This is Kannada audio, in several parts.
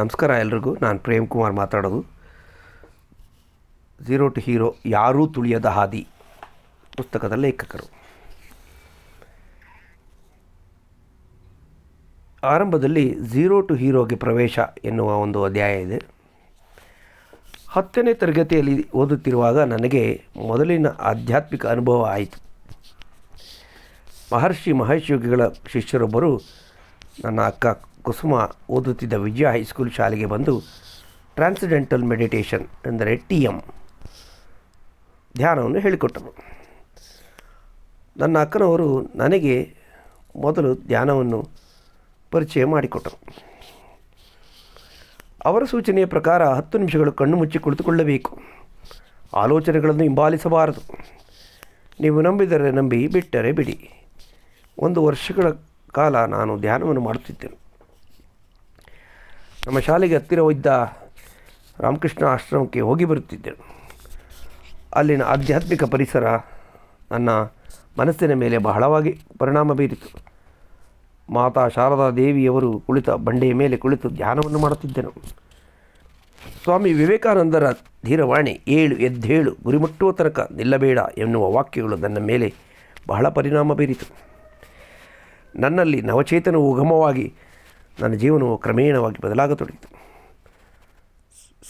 ನಮಸ್ಕಾರ ಎಲ್ರಿಗೂ ನಾನು ಪ್ರೇಮ್ ಕುಮಾರ್ ಮಾತಾಡೋದು ಝೀರೋ ಟು ಹೀರೋ ಯಾರೂ ತುಳಿಯದ ಹಾದಿ ಪುಸ್ತಕದ ಲೇಖಕರು ಆರಂಭದಲ್ಲಿ ಝೀರೋ ಟು ಹೀರೋಗೆ ಪ್ರವೇಶ ಎನ್ನುವ ಒಂದು ಅಧ್ಯಾಯ ಇದೆ ಹತ್ತನೇ ತರಗತಿಯಲ್ಲಿ ಓದುತ್ತಿರುವಾಗ ನನಗೆ ಮೊದಲಿನ ಆಧ್ಯಾತ್ಮಿಕ ಅನುಭವ ಆಯಿತು ಮಹರ್ಷಿ ಮಹರ್ಷಿಗಳ ಶಿಷ್ಯರೊಬ್ಬರು ನನ್ನ ಅಕ್ಕ ಕುಸುಮ ಓದುತ್ತಿದ್ದ ವಿಜಯ ಹೈಸ್ಕೂಲ್ ಶಾಲೆಗೆ ಬಂದು ಟ್ರಾನ್ಸಿಡೆಂಟಲ್ ಮೆಡಿಟೇಷನ್ ಅಂದರೆ ಟಿ ಎಂ ಧ್ಯಾನವನ್ನು ಹೇಳಿಕೊಟ್ಟರು ನನ್ನ ಅಕ್ಕನವರು ನನಗೆ ಮೊದಲು ಧ್ಯಾನವನ್ನು ಪರಿಚಯ ಮಾಡಿಕೊಟ್ಟರು ಅವರ ಸೂಚನೆಯ ಪ್ರಕಾರ ಹತ್ತು ನಿಮಿಷಗಳು ಕಣ್ಣು ಮುಚ್ಚಿ ಕುಳಿತುಕೊಳ್ಳಬೇಕು ಆಲೋಚನೆಗಳನ್ನು ಹಿಂಬಾಲಿಸಬಾರದು ನೀವು ನಂಬಿದರೆ ನಂಬಿ ಬಿಟ್ಟರೆ ಬಿಡಿ ಒಂದು ವರ್ಷಗಳ ಕಾಲ ನಾನು ಧ್ಯಾನವನ್ನು ಮಾಡುತ್ತಿದ್ದೆನು ನಮ್ಮ ಶಾಲೆಗೆ ಹತ್ತಿರ ಒಯ್ದ ರಾಮಕೃಷ್ಣ ಆಶ್ರಮಕ್ಕೆ ಹೋಗಿ ಬರುತ್ತಿದ್ದೆ ಅಲ್ಲಿನ ಆಧ್ಯಾತ್ಮಿಕ ಪರಿಸರ ನನ್ನ ಮನಸ್ಸಿನ ಮೇಲೆ ಬಹಳವಾಗಿ ಪರಿಣಾಮ ಬೀರಿತು ಮಾತಾ ಶಾರದಾ ದೇವಿಯವರು ಕುಳಿತ ಬಂಡೆಯ ಮೇಲೆ ಕುಳಿತು ಧ್ಯಾನವನ್ನು ಮಾಡುತ್ತಿದ್ದೆನು ಸ್ವಾಮಿ ವಿವೇಕಾನಂದರ ಧೀರವಾಣಿ ಏಳು ಎದ್ದೇಳು ಗುರಿಮುಟ್ಟುವ ತನಕ ನಿಲ್ಲಬೇಡ ಎನ್ನುವ ವಾಕ್ಯಗಳು ನನ್ನ ಮೇಲೆ ಬಹಳ ಪರಿಣಾಮ ಬೀರಿತು ನನ್ನಲ್ಲಿ ನವಚೇತನವು ಉಗಮವಾಗಿ ನನ್ನ ಜೀವನವು ಕ್ರಮೇಣವಾಗಿ ಬದಲಾಗತೊಡಗಿತು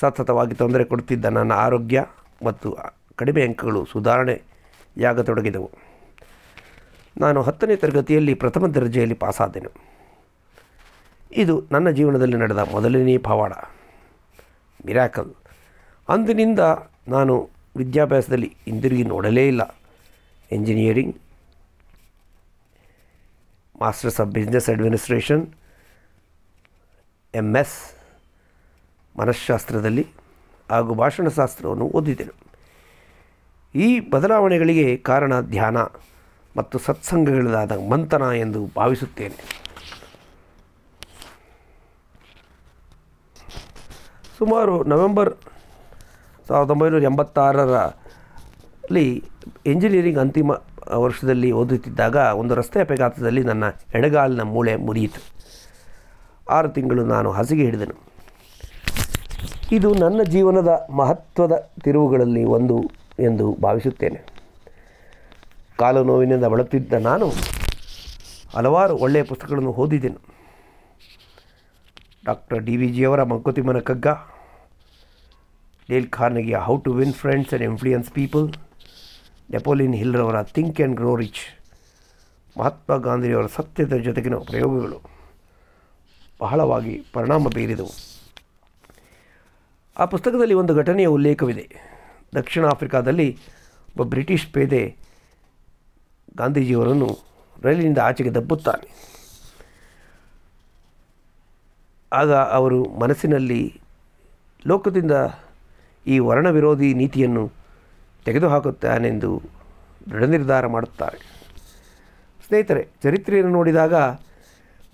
ಸತತವಾಗಿ ತೊಂದರೆ ಕೊಡುತ್ತಿದ್ದ ನನ್ನ ಆರೋಗ್ಯ ಮತ್ತು ಕಡಿಮೆ ಅಂಕಗಳು ಸುಧಾರಣೆಯಾಗತೊಡಗಿದವು ನಾನು ಹತ್ತನೇ ತರಗತಿಯಲ್ಲಿ ಪ್ರಥಮ ದರ್ಜೆಯಲ್ಲಿ ಪಾಸಾದೆನು ಇದು ನನ್ನ ಜೀವನದಲ್ಲಿ ನಡೆದ ಮೊದಲನೇ ಪವಾಡ ಮಿರಾಕಲ್ ಅಂದಿನಿಂದ ನಾನು ವಿದ್ಯಾಭ್ಯಾಸದಲ್ಲಿ ಹಿಂದಿರುಗಿ ನೋಡಲೇ ಇಲ್ಲ engineering masters of business administration M S ಮನಃಶಾಸ್ತ್ರದಲ್ಲಿ ಹಾಗೂ ಭಾಷಣಶಾಸ್ತ್ರವನ್ನು ಓದಿದ್ದೆನು ಈ ಬದಲಾವಣೆಗಳಿಗೆ ಕಾರಣ ಧ್ಯಾನ ಮತ್ತು ಸತ್ಸಂಗಗಳಾದ ಮಂಥನ ಎಂದು ಭಾವಿಸುತ್ತೇನೆ ಸುಮಾರು ನವೆಂಬರ್ ಸಾವಿರದ ಒಂಬೈನೂರ ಎಂಬತ್ತಾರರಲ್ಲಿ ಇಂಜಿನಿಯರಿಂಗ್ ಅಂತಿಮ ವರ್ಷದಲ್ಲಿ ಓದುತ್ತಿದ್ದಾಗ ಒಂದು ರಸ್ತೆ ಅಪಘಾತದಲ್ಲಿ ನನ್ನ ಎಡಗಾಲಿನ ಮೂಳೆ ಮುರಿಯಿತು ಆರು ತಿಂಗಳು ನಾನು ಹಸಿಗೆ ಹಿಡಿದೆನು ಇದು ನನ್ನ ಜೀವನದ ಮಹತ್ವದ ತಿರುವುಗಳಲ್ಲಿ ಒಂದು ಎಂದು ಭಾವಿಸುತ್ತೇನೆ ಕಾಲು ನೋವಿನಿಂದ ಬಳಲುತ್ತಿದ್ದ ನಾನು ಹಲವಾರು ಒಳ್ಳೆಯ ಪುಸ್ತಕಗಳನ್ನು ಓದಿದ್ದೆನು ಡಾಕ್ಟರ್ ಡಿ ವಿ ಜಿಯವರ ಮಂಕುತಿಮ್ಮನ ಕಗ್ಗ ಡೇಲ್ ಖಾರ್ನಗಿಯ how to win friends and influence people Napoleon ಹಿಲ್ರವರ think and grow rich Mahatma ಗಾಂಧಿಯವರ ಸತ್ಯದ ಜೊತೆಗಿನ ಪ್ರಯೋಗಗಳು ಬಹಳವಾಗಿ ಪರಿಣಾಮ ಬೀರಿದವು ಆ ಪುಸ್ತಕದಲ್ಲಿ ಒಂದು ಘಟನೆಯ ಉಲ್ಲೇಖವಿದೆ ದಕ್ಷಿಣ ಆಫ್ರಿಕಾದಲ್ಲಿ ಒಬ್ಬ ಬ್ರಿಟಿಷ್ ಪೇದೆ ಗಾಂಧೀಜಿಯವರನ್ನು ರೈಲಿನಿಂದ ಆಚೆಗೆ ದಬ್ಬುತ್ತಾನೆ ಆಗ ಅವರು ಮನಸ್ಸಿನಲ್ಲಿ ಲೋಕದಿಂದ ಈ ವರ್ಣ ವಿರೋಧಿ ನೀತಿಯನ್ನು ತೆಗೆದುಹಾಕುತ್ತಾನೆಂದು ದೃಢ ನಿರ್ಧಾರ ಮಾಡುತ್ತಾರೆ ಸ್ನೇಹಿತರೆ ಚರಿತ್ರೆಯನ್ನು ನೋಡಿದಾಗ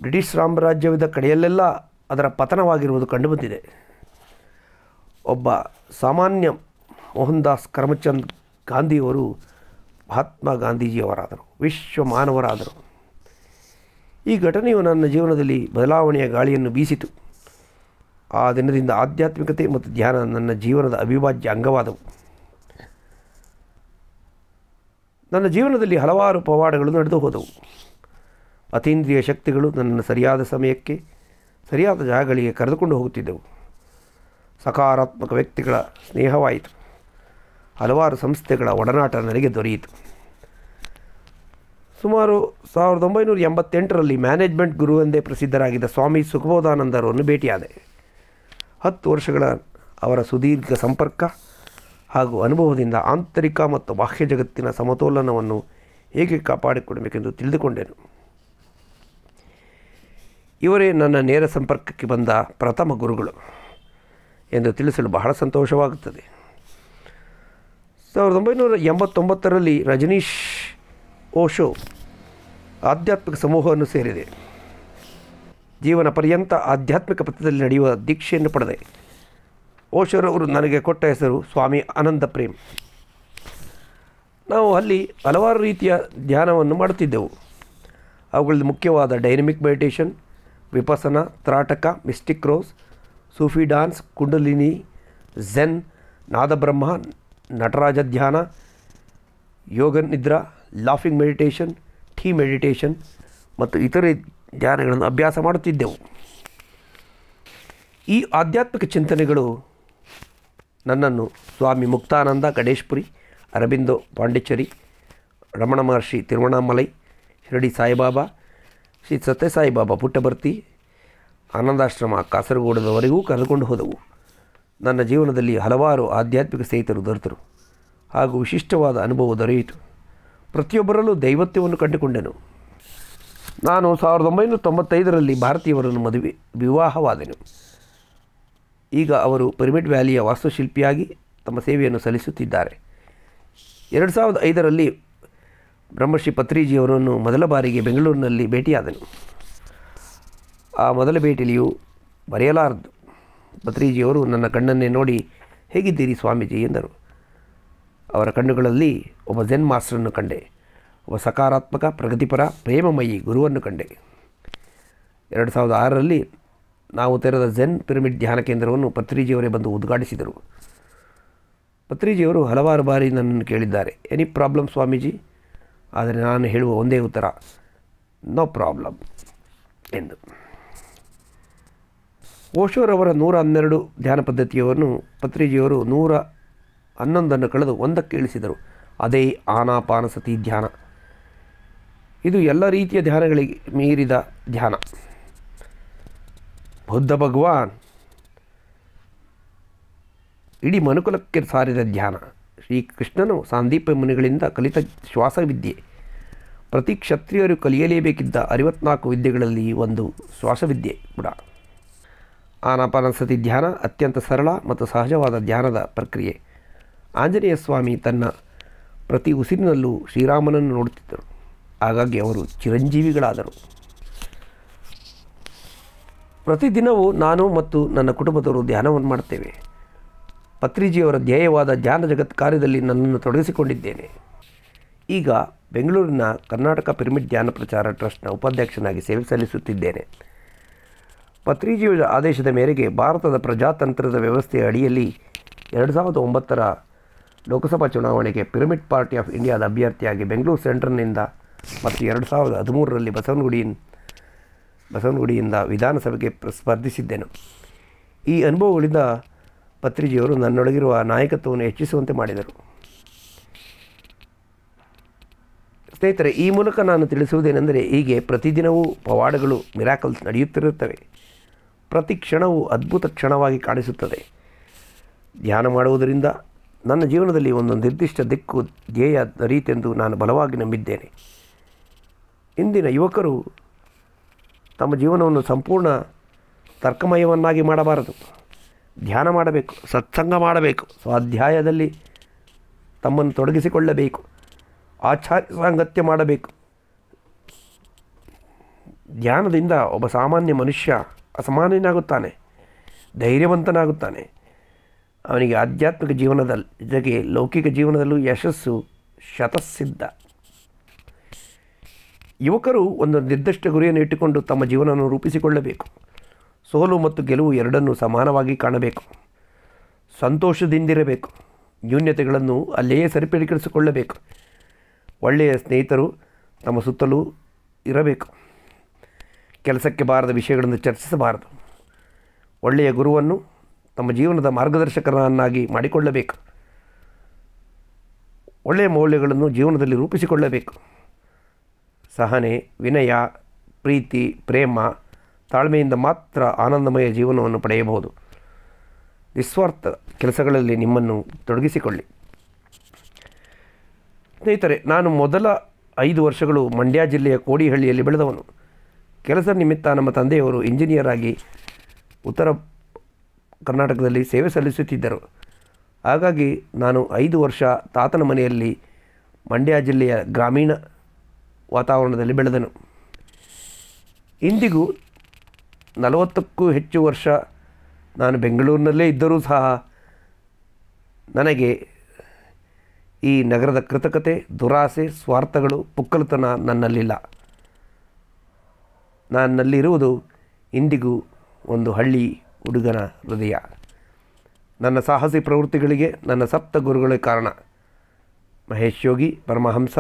ಬ್ರಿಟಿಷ್ ಸಾಮ್ರಾಜ್ಯವಿದ್ದ ಕಡೆಯಲ್ಲೆಲ್ಲ ಅದರ ಪತನವಾಗಿರುವುದು ಕಂಡುಬಂದಿದೆ ಒಬ್ಬ ಸಾಮಾನ್ಯ ಮೋಹನ್ ದಾಸ್ ಕರ್ಮಚಂದ್ ಗಾಂಧಿಯವರು ಮಹಾತ್ಮ ಗಾಂಧೀಜಿಯವರಾದರು ವಿಶ್ವ ಮಾನವರಾದರು ಈ ಘಟನೆಯು ನನ್ನ ಜೀವನದಲ್ಲಿ ಬದಲಾವಣೆಯ ಗಾಳಿಯನ್ನು ಬೀಸಿತು ಆ ದಿನದಿಂದ ಆಧ್ಯಾತ್ಮಿಕತೆ ಮತ್ತು ಧ್ಯಾನ ನನ್ನ ಜೀವನದ ಅವಿಭಾಜ್ಯ ಅಂಗವಾದವು ನನ್ನ ಜೀವನದಲ್ಲಿ ಹಲವಾರು ಪವಾಡಗಳು ನಡೆದು ಹೋದವು ಅತೀಂದ್ರಿಯ ಶಕ್ತಿಗಳು ನನ್ನನ್ನು ಸರಿಯಾದ ಸಮಯಕ್ಕೆ ಸರಿಯಾದ ಜಾಗಗಳಿಗೆ ಕರೆದುಕೊಂಡು ಹೋಗುತ್ತಿದ್ದವು ಸಕಾರಾತ್ಮಕ ವ್ಯಕ್ತಿಗಳ ಸ್ನೇಹವಾಯಿತು ಹಲವಾರು ಸಂಸ್ಥೆಗಳ ಒಡನಾಟ ನನಗೆ ದೊರೆಯಿತು ಸುಮಾರು ಸಾವಿರದ ಒಂಬೈನೂರ ಎಂಬತ್ತೆಂಟರಲ್ಲಿ ಮ್ಯಾನೇಜ್ಮೆಂಟ್ ಗುರು ಪ್ರಸಿದ್ಧರಾಗಿದ್ದ ಸ್ವಾಮಿ ಸುಖಬೋಧಾನಂದರವರನ್ನು ಭೇಟಿಯಾದ ಹತ್ತು ವರ್ಷಗಳ ಅವರ ಸುದೀರ್ಘ ಸಂಪರ್ಕ ಹಾಗೂ ಅನುಭವದಿಂದ ಆಂತರಿಕ ಮತ್ತು ಬಾಹ್ಯ ಜಗತ್ತಿನ ಸಮತೋಲನವನ್ನು ಹೇಗೆ ಕಾಪಾಡಿಕೊಡಬೇಕೆಂದು ತಿಳಿದುಕೊಂಡೆನು ಇವರೇ ನನ್ನ ನೇರ ಸಂಪರ್ಕಕ್ಕೆ ಬಂದ ಪ್ರಥಮ ಗುರುಗಳು ಎಂದು ತಿಳಿಸಲು ಬಹಳ ಸಂತೋಷವಾಗುತ್ತದೆ ಸಾವಿರದ ಒಂಬೈನೂರ ಎಂಬತ್ತೊಂಬತ್ತರಲ್ಲಿ ರಜನೀಶ್ ಓಶೋ ಆಧ್ಯಾತ್ಮಿಕ ಸಮೂಹವನ್ನು ಸೇರಿದೆ ಜೀವನ ಪರ್ಯಂತ ಆಧ್ಯಾತ್ಮಿಕ ಪಥದಲ್ಲಿ ನಡೆಯುವ ದೀಕ್ಷೆಯನ್ನು ಪಡೆದೆ ಓಶೋರವರು ನನಗೆ ಕೊಟ್ಟ ಹೆಸರು ಸ್ವಾಮಿ ಆನಂದ ಪ್ರೇಮ್ ನಾವು ಅಲ್ಲಿ ಹಲವಾರು ರೀತಿಯ ಧ್ಯಾನವನ್ನು ಮಾಡುತ್ತಿದ್ದೆವು ಅವುಗಳಲ್ಲಿ ಮುಖ್ಯವಾದ dynamic meditation Vipassana Trataka mystic rose Sufi dance Kundalini zen Nadabrahma Nataraja ಧ್ಯಾನ ಯೋಗ ನಿದ್ರಾ ಲಾಫಿಂಗ್ ಮೆಡಿಟೇಷನ್ ಟೀ ಮೆಡಿಟೇಷನ್ ಮತ್ತು ಇತರೆ ಧ್ಯಾನಗಳನ್ನು ಅಭ್ಯಾಸ ಮಾಡುತ್ತಿದ್ದೆವು ಈ ಆಧ್ಯಾತ್ಮಿಕ ಚಿಂತನೆಗಳು ನನ್ನನ್ನು ಸ್ವಾಮಿ ಮುಕ್ತಾನಂದ ಗಣೇಶ್ಪುರಿ ಅರಬಿಂದೋ ಪಾಂಡಿಚೇರಿ ರಮಣ ಮಹರ್ಷಿ ತಿರುವಣಾಮಲೈ ಶಿರಡಿ ಸಾಯಿಬಾಬಾ ಶ್ರೀ ಸತ್ಯಸಾಯಿ ಬಾಬಾ ಪುಟ್ಟಭರ್ತಿ ಆನಂದಾಶ್ರಮ ಕಾಸರಗೋಡದವರೆಗೂ ಕರೆದುಕೊಂಡು ಹೋದವು ನನ್ನ ಜೀವನದಲ್ಲಿ ಹಲವಾರು ಆಧ್ಯಾತ್ಮಿಕ ಸ್ನೇಹಿತರು ದೊರೆತರು ಹಾಗೂ ವಿಶಿಷ್ಟವಾದ ಅನುಭವ ದೊರೆಯಿತು ಪ್ರತಿಯೊಬ್ಬರಲ್ಲೂ ದೈವತ್ವವನ್ನು ಕಂಡುಕೊಂಡೆನು ನಾನು ಸಾವಿರದ ಒಂಬೈನೂರ ತೊಂಬತ್ತೈದರಲ್ಲಿ ಭಾರತೀಯವರನ್ನು ಮದುವೆ ವಿವಾಹವಾದೆನು ಈಗ ಅವರು ಪಿರಮಿಡ್ ವ್ಯಾಲಿಯ ವಾಸ್ತುಶಿಲ್ಪಿಯಾಗಿ ತಮ್ಮ ಸೇವೆಯನ್ನು ಸಲ್ಲಿಸುತ್ತಿದ್ದಾರೆ ಎರಡು ಸಾವಿರದ ಐದರಲ್ಲಿ ಬ್ರಹ್ಮಶ್ರೀ ಪತ್ರಿಜಿಯವರನ್ನು ಮೊದಲ ಬಾರಿಗೆ ಬೆಂಗಳೂರಿನಲ್ಲಿ ಭೇಟಿಯಾದನು ಆ ಮೊದಲ ಭೇಟಿಲಿಯು ಬರೆಯಲಾರದು ಪತ್ರಿಜಿಯವರು ನನ್ನ ಕಣ್ಣನ್ನೇ ನೋಡಿ ಹೇಗಿದ್ದೀರಿ ಸ್ವಾಮೀಜಿ ಎಂದರು ಅವರ ಕಣ್ಣುಗಳಲ್ಲಿ ಒಬ್ಬ ಜೆನ್ ಮಾಸ್ಟರನ್ನು ಕಂಡೆ ಒಬ್ಬ ಸಕಾರಾತ್ಮಕ ಪ್ರಗತಿಪರ ಪ್ರೇಮಮಯಿ ಗುರುವನ್ನು ಕಂಡೆ ಎರಡು ಸಾವಿರದ ಆರರಲ್ಲಿ ನಾವು ತೆರೆದ ಜೆನ್ ಪಿರಮಿಡ್ ಧ್ಯಾನ ಕೇಂದ್ರವನ್ನು ಪತ್ರಿಜಿಯವರೇ ಬಂದು ಉದ್ಘಾಟಿಸಿದರು ಪತ್ರಿಜಿಯವರು ಹಲವಾರು ಬಾರಿ ನನ್ನನ್ನು ಕೇಳಿದ್ದಾರೆ ಎನಿ ಪ್ರಾಬ್ಲಮ್ ಸ್ವಾಮೀಜಿ ಆದರೆ ನಾನು ಹೇಳುವ ಒಂದೇ ಉತ್ತರ ನೋ ಪ್ರಾಬ್ಲಮ್ ಎಂದು ಓಶೋರವರ ನೂರ ಹನ್ನೆರಡು ಧ್ಯಾನ ಪದ್ಧತಿಯವರನ್ನು ಪತ್ರಿಜಿಯವರು ನೂರ ಹನ್ನೊಂದನ್ನು ಕಳೆದು ಒಂದಕ್ಕೆ ಇಳಿಸಿದರು ಅದೇ ಸತಿ ಧ್ಯಾನ ಇದು ಎಲ್ಲ ರೀತಿಯ ಧ್ಯಾನಗಳಿಗೆ ಮೀರಿದ ಧ್ಯಾನ ಬುದ್ಧ ಭಗವಾನ್ ಇಡೀ ಮನುಕುಲಕ್ಕೆ ಸಾರಿದ ಧ್ಯಾನ ಶ್ರೀಕೃಷ್ಣನು ಸಾಂದೀಪ ಮುನಿಗಳಿಂದ ಕಲಿತ ಶ್ವಾಸವಿದ್ಯೆ ಪ್ರತಿ ಕ್ಷತ್ರಿಯರು ಕಲಿಯಲೇಬೇಕಿದ್ದ ಅರವತ್ನಾಲ್ಕು ವಿದ್ಯೆಗಳಲ್ಲಿ ಒಂದು ಶ್ವಾಸವಿದ್ಯೆ ಕೂಡ ಆನಾಪಾನಸತಿ ಧ್ಯಾನ ಅತ್ಯಂತ ಸರಳ ಮತ್ತು ಸಹಜವಾದ ಧ್ಯಾನದ ಪ್ರಕ್ರಿಯೆ ಆಂಜನೇಯ ಸ್ವಾಮಿ ತನ್ನ ಪ್ರತಿ ಉಸಿರಿನಲ್ಲೂ ಶ್ರೀರಾಮನನ್ನು ನೋಡುತ್ತಿದ್ದರು ಹಾಗಾಗಿ ಅವರು ಚಿರಂಜೀವಿಗಳಾದರು ಪ್ರತಿದಿನವೂ ನಾನು ಮತ್ತು ನನ್ನ ಕುಟುಂಬದವರು ಧ್ಯಾನವನ್ನು ಮಾಡ್ತೇವೆ ಪತ್ರಿಜಿಯವರ ಧ್ಯೇಯವಾದ ಜ್ಞಾನ ಜಗತ್ ಕಾರ್ಯದಲ್ಲಿ ನನ್ನನ್ನು ತೊಡಗಿಸಿಕೊಂಡಿದ್ದೇನೆ ಈಗ ಬೆಂಗಳೂರಿನ ಕರ್ನಾಟಕ ಪಿರಮಿಡ್ ಧ್ಯಾನ ಪ್ರಚಾರ ಟ್ರಸ್ಟ್ನ ಉಪಾಧ್ಯಕ್ಷನಾಗಿ ಸೇವೆ ಸಲ್ಲಿಸುತ್ತಿದ್ದೇನೆ ಪತ್ರಿಜಿಯವರ ಆದೇಶದ ಮೇರೆಗೆ ಭಾರತದ ಪ್ರಜಾತಂತ್ರದ ವ್ಯವಸ್ಥೆಯ ಅಡಿಯಲ್ಲಿ ಎರಡು ಸಾವಿರದ ಒಂಬತ್ತರ ಲೋಕಸಭಾ ಚುನಾವಣೆಗೆ ಪಿರಮಿಡ್ ಪಾರ್ಟಿ ಆಫ್ ಇಂಡಿಯಾದ ಅಭ್ಯರ್ಥಿಯಾಗಿ ಬೆಂಗಳೂರು ಸೆಂಟ್ರಲ್ನಿಂದ ಮತ್ತು ಎರಡು ಸಾವಿರದ ಹದಿಮೂರರಲ್ಲಿ ಬಸವನಗುಡಿ ಬಸವನಗುಡಿಯಿಂದ ವಿಧಾನಸಭೆಗೆ ಸ್ಪರ್ಧಿಸಿದ್ದೆನು ಈ ಅನುಭವಗಳಿಂದ ಪತ್ರಿಜಿಯವರು ನನ್ನೊಳಗಿರುವ ನಾಯಕತ್ವವನ್ನು ಹೆಚ್ಚಿಸುವಂತೆ ಮಾಡಿದರು ಸ್ನೇಹಿತರೆ ಈ ಮೂಲಕ ನಾನು ತಿಳಿಸುವುದೇನೆಂದರೆ ಹೀಗೆ ಪ್ರತಿದಿನವೂ ಪವಾಡಗಳು ಮಿರಾಕಲ್ಸ್ ನಡೆಯುತ್ತಿರುತ್ತವೆ ಪ್ರತಿ ಕ್ಷಣವೂ ಅದ್ಭುತ ಕ್ಷಣವಾಗಿ ಕಾಣಿಸುತ್ತದೆ ಧ್ಯಾನ ಮಾಡುವುದರಿಂದ ನನ್ನ ಜೀವನದಲ್ಲಿ ಒಂದು ನಿರ್ದಿಷ್ಟ ದಿಕ್ಕು ಧ್ಯೇಯ ದೊರೆಯಿತೆಂದು ನಾನು ಬಲವಾಗಿ ನಂಬಿದ್ದೇನೆ ಇಂದಿನ ಯುವಕರು ತಮ್ಮ ಜೀವನವನ್ನು ಸಂಪೂರ್ಣ ತರ್ಕಮಯವನ್ನಾಗಿ ಮಾಡಬಾರದು ಧ್ಯಾನ ಮಾಡಬೇಕು ಸತ್ಸಂಗ ಮಾಡಬೇಕು ಸ್ವಾಧ್ಯಾಯದಲ್ಲಿ ತಮ್ಮನ್ನು ತೊಡಗಿಸಿಕೊಳ್ಳಬೇಕು ಆಚಾರ ಸಾಂಗತ್ಯ ಮಾಡಬೇಕು ಧ್ಯಾನದಿಂದ ಒಬ್ಬ ಸಾಮಾನ್ಯ ಮನುಷ್ಯ ಅಸಮಾನನಾಗುತ್ತಾನೆ ಧೈರ್ಯವಂತನಾಗುತ್ತಾನೆ ಅವನಿಗೆ ಆಧ್ಯಾತ್ಮಿಕ ಜೀವನದಲ್ಲಿ ಜೊತೆಗೆ ಲೌಕಿಕ ಜೀವನದಲ್ಲೂ ಯಶಸ್ಸು ಶತಸಿದ್ಧ ಯುವಕರು ಒಂದು ನಿರ್ದಿಷ್ಟ ಗುರಿಯನ್ನು ಇಟ್ಟುಕೊಂಡು ತಮ್ಮ ಜೀವನವನ್ನು ರೂಪಿಸಿಕೊಳ್ಳಬೇಕು ಸೋಲು ಮತ್ತು ಗೆಲುವು ಎರಡನ್ನೂ ಸಮಾನವಾಗಿ ಕಾಣಬೇಕು ಸಂತೋಷದಿಂದಿರಬೇಕು ನ್ಯೂನ್ಯತೆಗಳನ್ನು ಅಲ್ಲಿಯೇ ಸರಿಪಡಿಸಿಕೊಳ್ಳಬೇಕು ಒಳ್ಳೆಯ ಸ್ನೇಹಿತರು ತಮ್ಮ ಸುತ್ತಲೂ ಇರಬೇಕು ಕೆಲಸಕ್ಕೆ ಬಾರದ ವಿಷಯಗಳನ್ನು ಚರ್ಚಿಸಬಾರದು ಒಳ್ಳೆಯ ಗುರುವನ್ನು ತಮ್ಮ ಜೀವನದ ಮಾರ್ಗದರ್ಶಕರನ್ನಾಗಿ ಮಾಡಿಕೊಳ್ಳಬೇಕು ಒಳ್ಳೆಯ ಮೌಲ್ಯಗಳನ್ನು ಜೀವನದಲ್ಲಿ ರೂಪಿಸಿಕೊಳ್ಳಬೇಕು ಸಹನೆ ವಿನಯ ಪ್ರೀತಿ ಪ್ರೇಮ ತಾಳ್ಮೆಯಿಂದ ಮಾತ್ರ ಆನಂದಮಯ ಜೀವನವನ್ನು ಪಡೆಯಬಹುದು ನಿಸ್ವಾರ್ಥ ಕೆಲಸಗಳಲ್ಲಿ ನಿಮ್ಮನ್ನು ತೊಡಗಿಸಿಕೊಳ್ಳಿ ಸ್ನೇಹಿತರೆ ನಾನು ಮೊದಲ ಐದು ವರ್ಷಗಳು ಮಂಡ್ಯ ಜಿಲ್ಲೆಯ ಕೋಡಿಹಳ್ಳಿಯಲ್ಲಿ ಬೆಳೆದವನು ಕೆಲಸ ನಿಮಿತ್ತ ನಮ್ಮ ತಂದೆಯವರು ಇಂಜಿನಿಯರ್ ಆಗಿ ಉತ್ತರ ಕರ್ನಾಟಕದಲ್ಲಿ ಸೇವೆ ಸಲ್ಲಿಸುತ್ತಿದ್ದರು ಹಾಗಾಗಿ ನಾನು ಐದು ವರ್ಷ ತಾತನ ಮನೆಯಲ್ಲಿ ಮಂಡ್ಯ ಜಿಲ್ಲೆಯ ಗ್ರಾಮೀಣ ವಾತಾವರಣದಲ್ಲಿ ಬೆಳೆದನು ಇಂದಿಗೂ ನಲವತ್ತಕ್ಕೂ ಹೆಚ್ಚು ವರ್ಷ ನಾನು ಬೆಂಗಳೂರಿನಲ್ಲೇ ಇದ್ದರೂ ಸಹ ನನಗೆ ಈ ನಗರದ ಕೃತಕತೆ ದುರಾಸೆ ಸ್ವಾರ್ಥಗಳು ಪುಕ್ಕಲತನ ನನ್ನಲ್ಲಿಲ್ಲ ನನ್ನಲ್ಲಿರುವುದು ಇಂದಿಗೂ ಒಂದು ಹಳ್ಳಿ ಹುಡುಗನ ಹೃದಯ ನನ್ನ ಸಾಹಸಿ ಪ್ರವೃತ್ತಿಗಳಿಗೆ ನನ್ನ ಸಪ್ತ ಗುರುಗಳೇ ಕಾರಣ ಮಹೇಶ್ ಯೋಗಿ ಪರಮಹಂಸ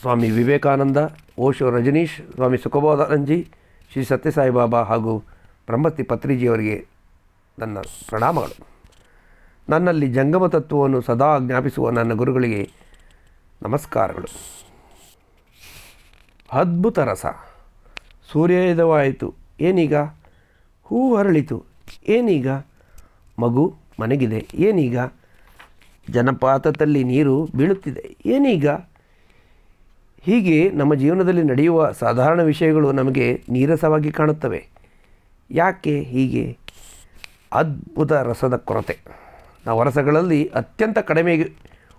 ಸ್ವಾಮಿ ವಿವೇಕಾನಂದ ಓಶೋ ರಜನೀಶ್ ಸ್ವಾಮಿ ಸುಖಬೋಧಾನಂದಜಿ ಶ್ರೀ ಸತ್ಯಸಾಯಿಬಾಬಾ ಹಾಗೂ ಬ್ರಹ್ಮತಿ ಪತ್ರಿಜಿಯವರಿಗೆ ನನ್ನ ಪ್ರಣಾಮಗಳು ನನ್ನಲ್ಲಿ ಜಂಗಮ ತತ್ವವನ್ನು ಸದಾ ಜ್ಞಾಪಿಸುವ ನನ್ನ ಗುರುಗಳಿಗೆ ನಮಸ್ಕಾರಗಳು ಅದ್ಭುತ ರಸ ಸೂರ್ಯೋದಯವಾಯಿತು ಏನೀಗ ಹೂ ಅರಳಿತು ಏನೀಗ ಮಗು ಮನೆಗಿದೆ ಏನೀಗ ಜನಪಾತದಲ್ಲಿ ನೀರು ಬೀಳುತ್ತಿದೆ ಏನೀಗ ಹೀಗೆ ನಮ್ಮ ಜೀವನದಲ್ಲಿ ನಡೆಯುವ ಸಾಧಾರಣ ವಿಷಯಗಳು ನಮಗೆ ನೀರಸವಾಗಿ ಕಾಣುತ್ತವೆ ಯಾಕೆ ಹೀಗೆ ಅದ್ಭುತ ರಸದ ಕೊರತೆ ನಾವು ರಸಗಳಲ್ಲಿ ಅತ್ಯಂತ ಕಡಿಮೆ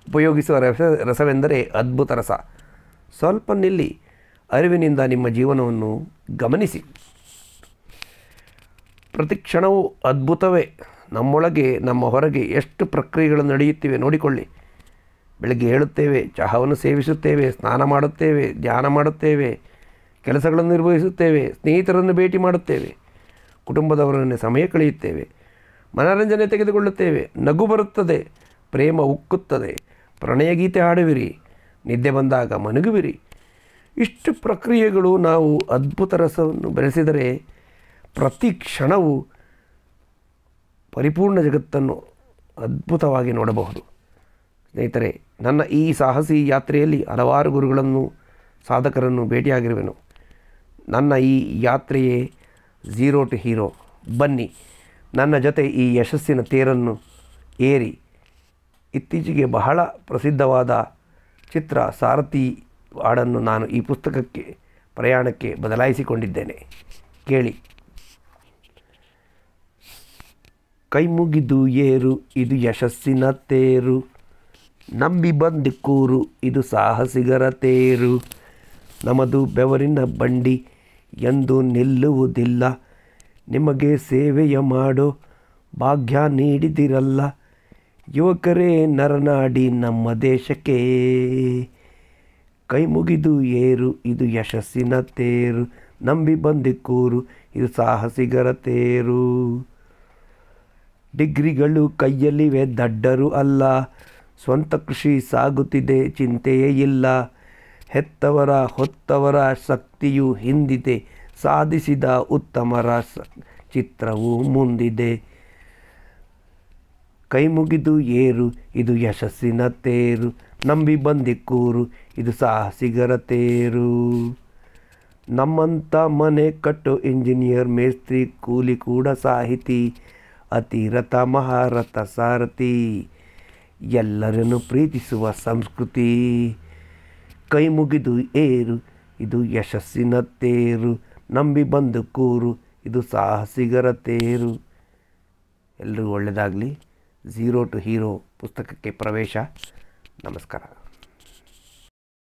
ಉಪಯೋಗಿಸುವ ರಸ ರಸವೆಂದರೆ ಅದ್ಭುತ ರಸ ಸ್ವಲ್ಪ ನಿಲ್ಲಿ ಅರಿವಿನಿಂದ ನಿಮ್ಮ ಜೀವನವನ್ನು ಗಮನಿಸಿ ಪ್ರತಿಕ್ಷಣವೂ ಅದ್ಭುತವೇ ನಮ್ಮೊಳಗೆ ನಮ್ಮ ಹೊರಗೆ ಎಷ್ಟು ಪ್ರಕ್ರಿಯೆಗಳು ನಡೆಯುತ್ತಿವೆ ನೋಡಿಕೊಳ್ಳಿ ಬೆಳಗ್ಗೆ ಹೇಳುತ್ತೇವೆ ಚಹಾವನ್ನು ಸೇವಿಸುತ್ತೇವೆ ಸ್ನಾನ ಮಾಡುತ್ತೇವೆ ಧ್ಯಾನ ಮಾಡುತ್ತೇವೆ ಕೆಲಸಗಳನ್ನು ನಿರ್ವಹಿಸುತ್ತೇವೆ ಸ್ನೇಹಿತರನ್ನು ಭೇಟಿ ಮಾಡುತ್ತೇವೆ ಕುಟುಂಬದವರನ್ನು ಸಮಯ ಕಳೆಯುತ್ತೇವೆ ಮನರಂಜನೆ ತೆಗೆದುಕೊಳ್ಳುತ್ತೇವೆ ನಗು ಬರುತ್ತದೆ ಪ್ರೇಮ ಉಕ್ಕುತ್ತದೆ ಪ್ರಣಯ ಗೀತೆ ಹಾಡುವಿರಿ ನಿದ್ದೆ ಬಂದಾಗ ಮನಗುವಿರಿ ಇಷ್ಟು ಪ್ರಕ್ರಿಯೆಗಳು ನಾವು ಅದ್ಭುತ ರಸವನ್ನು ಬೆಳೆಸಿದರೆ ಪ್ರತಿ ಕ್ಷಣವು ಪರಿಪೂರ್ಣ ಜಗತ್ತನ್ನು ಅದ್ಭುತವಾಗಿ ನೋಡಬಹುದು ಸ್ನೇಹಿತರೆ ನನ್ನ ಈ ಸಾಹಸಿ ಯಾತ್ರೆಯಲ್ಲಿ ಹಲವಾರು ಗುರುಗಳನ್ನು ಸಾಧಕರನ್ನು ಭೇಟಿಯಾಗಿರುವೆನು ನನ್ನ ಈ ಯಾತ್ರೆಯೇ ಝೀರೋ ಟು ಹೀರೋ ಬನ್ನಿ ನನ್ನ ಜೊತೆ ಈ ಯಶಸ್ಸಿನ ತೇರನ್ನು ಏರಿ ಇತ್ತೀಚೆಗೆ ಬಹಳ ಪ್ರಸಿದ್ಧವಾದ ಚಿತ್ರ ಸಾರಥಿ ಹಾಡನ್ನು ನಾನು ಈ ಪುಸ್ತಕಕ್ಕೆ ಪ್ರಯಾಣಕ್ಕೆ ಬದಲಾಯಿಸಿಕೊಂಡಿದ್ದೇನೆ ಕೇಳಿ ಕೈಮುಗಿದು ಏರು ಇದು ಯಶಸ್ಸಿನ ತೇರು ನಂಬಿ ಬಂದು ಕೂರು ಇದು ಸಾಹಸಿಗರ ತೇರು ನಮ್ಮದು ಬೆವರಿನ ಬಂಡಿ ಎಂದು ನಿಲ್ಲುವುದಿಲ್ಲ ನಿಮಗೆ ಸೇವೆಯ ಮಾಡೋ ಭಾಗ್ಯ ನೀಡಿದಿರಲ್ಲ ಯುವಕರೇ ನರನಾಡಿ ನಮ್ಮ ದೇಶಕ್ಕೆ ಕೈ ಮುಗಿದು ಏರು ಇದು ಯಶಸ್ಸಿನ ತೇರು ನಂಬಿ ಬಂದಿಕ್ಕೂರು ಇದು ಸಾಹಸಿಗರ ತೇರು ಡಿಗ್ರಿಗಳು ಕೈಯಲ್ಲಿವೆ ದಡ್ಡರು ಅಲ್ಲ ಸ್ವಂತ ಕೃಷಿ ಸಾಗುತ್ತಿದೆ ಚಿಂತೆಯೇ ಇಲ್ಲ ಹೆತ್ತವರ ಹೊತ್ತವರ ಶಕ್ತಿಯು ಹಿಂದಿದೆ ಸಾಧಿಸಿದ ಉತ್ತಮರ ಚಿತ್ರವು ಮುಂದಿದೆ ಕೈಮುಗಿದು ಏರು ಇದು ಯಶಸ್ಸಿನ ತೇರು ನಂಬಿ ಕೂರು ಇದು ಸಾಹಸಿಗರ ತೇರು ನಮ್ಮಂಥ ಮನೆ ಕಟ್ಟು ಇಂಜಿನಿಯರ್ ಮೇಸ್ತ್ರಿ ಕೂಲಿ ಕೂಡ ಸಾಹಿತಿ ಅತಿರಥ ಮಹಾರಥ ಸಾರಥಿ ಎಲ್ಲರನ್ನು ಪ್ರೀತಿಸುವ ಸಂಸ್ಕೃತಿ ಕೈ ಮುಗಿದು ಏರು ಇದು ಯಶಸ್ಸಿನ ತೇರು ನಂಬಿ ಬಂದು ಕೂರು ಇದು ಸಾಹಸಿಗರ ತೇರು ಎಲ್ಲರೂ ಒಳ್ಳೆಯದಾಗಲಿ ಝೀರೋ ಟು ಹೀರೋ ಪುಸ್ತಕಕ್ಕೆ ಪ್ರವೇಶ ನಮಸ್ಕಾರ